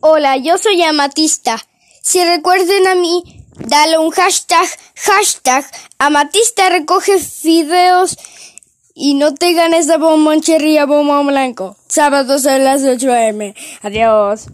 Hola, yo soy Amatista. Si recuerden a mí, dale un hashtag, hashtag. Amatista recoge fideos y no te ganes la bombón cherry blanco. Sábados a las 8 am. Adiós.